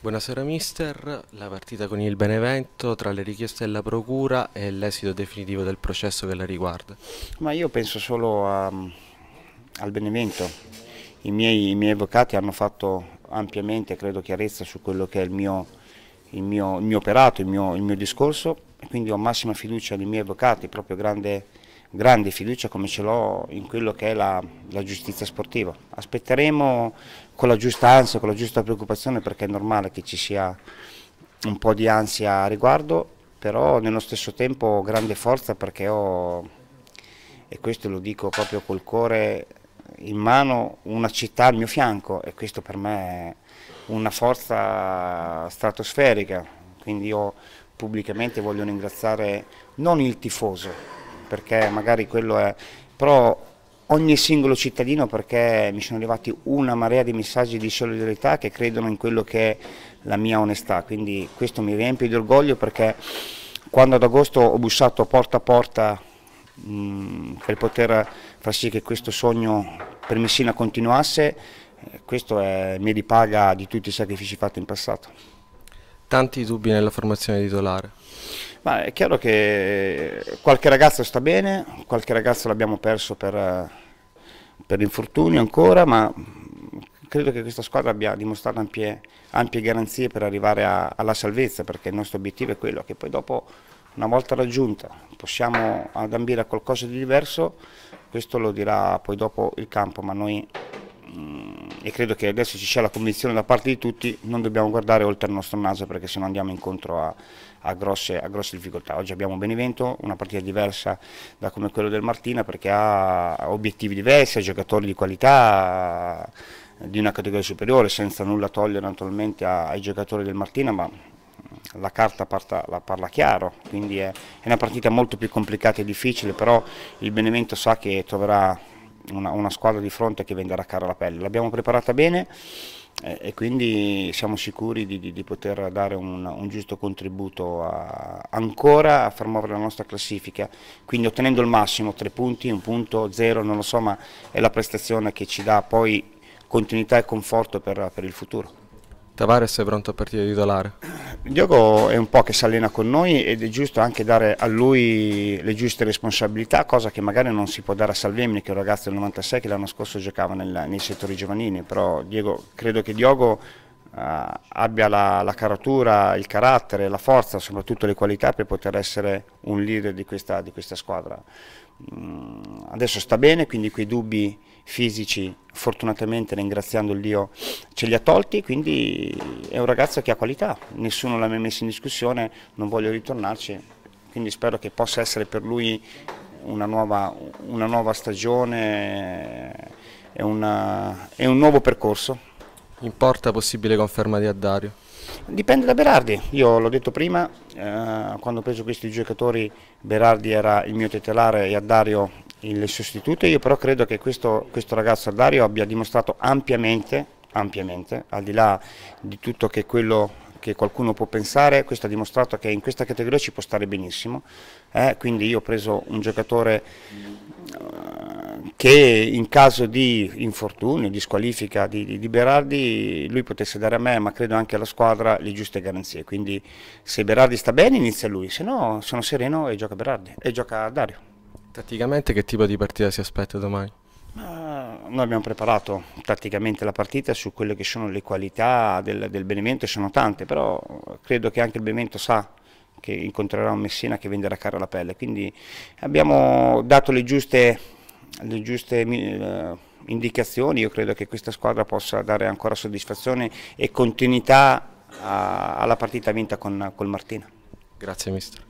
Buonasera mister, la partita con il Benevento tra le richieste della Procura e l'esito definitivo del processo che la riguarda. Ma io penso solo a, al Benevento, I miei, i miei, avvocati hanno fatto ampiamente, credo, chiarezza su quello che è il mio, il mio, il mio operato, il mio, il mio discorso, quindi ho massima fiducia nei miei avvocati, proprio grande grande fiducia come ce l'ho in quello che è la, la, giustizia sportiva. Aspetteremo con la giusta ansia, con la giusta preoccupazione perché è normale che ci sia un po' di ansia a riguardo, però nello stesso tempo grande forza perché ho, e questo lo dico proprio col cuore in mano, una città al mio fianco e questo per me è una forza stratosferica, quindi io pubblicamente voglio ringraziare non il tifoso, perché magari quello è... però ogni singolo cittadino perché mi sono arrivati una marea di messaggi di solidarietà che credono in quello che è la mia onestà, quindi questo mi riempie di orgoglio perché quando ad agosto ho bussato porta a porta mh, mm, per poter far sì che questo sogno per Messina continuasse, eh, questo è, mi ripaga di tutti i sacrifici fatti in passato. Tanti dubbi nella formazione titolare? Ma è chiaro che qualche ragazzo sta bene, qualche ragazzo l'abbiamo perso per, eh, per infortunio ancora, ma credo che questa squadra abbia dimostrato ampie, ampie garanzie per arrivare a, alla salvezza, perché il nostro obiettivo è quello che poi dopo, una volta raggiunta, possiamo ambire a qualcosa di diverso, questo lo dirà poi dopo il campo, ma noi mh, mm, e credo che adesso ci sia la convinzione da parte di tutti, non dobbiamo guardare oltre il nostro naso perché se no andiamo incontro a, a, grosse, a grosse, difficoltà. Oggi abbiamo Benevento, una partita diversa da come quella del Martina perché ha obiettivi diversi, ha giocatori di qualità eh, di una categoria superiore, senza nulla togliere naturalmente ai giocatori del Martina, ma la carta parta, la parla chiaro, quindi è, è una partita molto più complicata e difficile, però il Benevento sa che troverà una, una squadra di fronte che venderà cara la pelle. L'abbiamo preparata bene eh, e quindi siamo sicuri di, di, di poter dare un, un giusto contributo a, ancora a far muovere la nostra classifica, quindi ottenendo il massimo, tre punti, un punto, zero, non lo so, ma è la prestazione che ci dà poi continuità e conforto per, per il futuro. Tavares è pronto a partire di titolare? Diogo è un po' che si allena con noi ed è giusto anche dare a lui le giuste responsabilità, cosa che magari non si può dare a Salvemini che è un ragazzo del 96 che l'anno scorso giocava nel, nei settori giovanili, però Diego, credo che Diogo eh, abbia la, la, caratura, il carattere, la forza, soprattutto le qualità per poter essere un leader di questa, di questa squadra. Mm, adesso sta bene, quindi quei dubbi fisici fortunatamente ringraziando il Dio ce li ha tolti, quindi è un ragazzo che ha qualità, nessuno l'ha mai messo in discussione, non voglio ritornarci, quindi spero che possa essere per lui una nuova, una nuova stagione eh, e, una, e un nuovo percorso. In porta possibile conferma di Addario? Dipende da Berardi, io l'ho detto prima, eh, quando ho preso questi giocatori Berardi era il mio titolare e Addario il sostituto, io però credo che questo, questo ragazzo Addario abbia dimostrato ampiamente, ampiamente, al di là di tutto che quello che qualcuno può pensare, questo ha dimostrato che in questa categoria ci può stare benissimo, eh, quindi io ho preso un giocatore... Eh, che in caso di infortunio, di squalifica di, di, di, Berardi, lui potesse dare a me, ma credo anche alla squadra, le giuste garanzie. Quindi se Berardi sta bene inizia lui, se no sono sereno e gioca Berardi e gioca Dario. Tatticamente che tipo di partita si aspetta domani? Uh, noi abbiamo preparato tatticamente la partita su quelle che sono le qualità del, del Benevento e sono tante, però credo che anche il Benevento sa che incontrerà un Messina che venderà caro la pelle, quindi abbiamo dato le giuste le giuste eh, indicazioni, io credo che questa squadra possa dare ancora soddisfazione e continuità alla partita vinta con, col Martina. Grazie mister.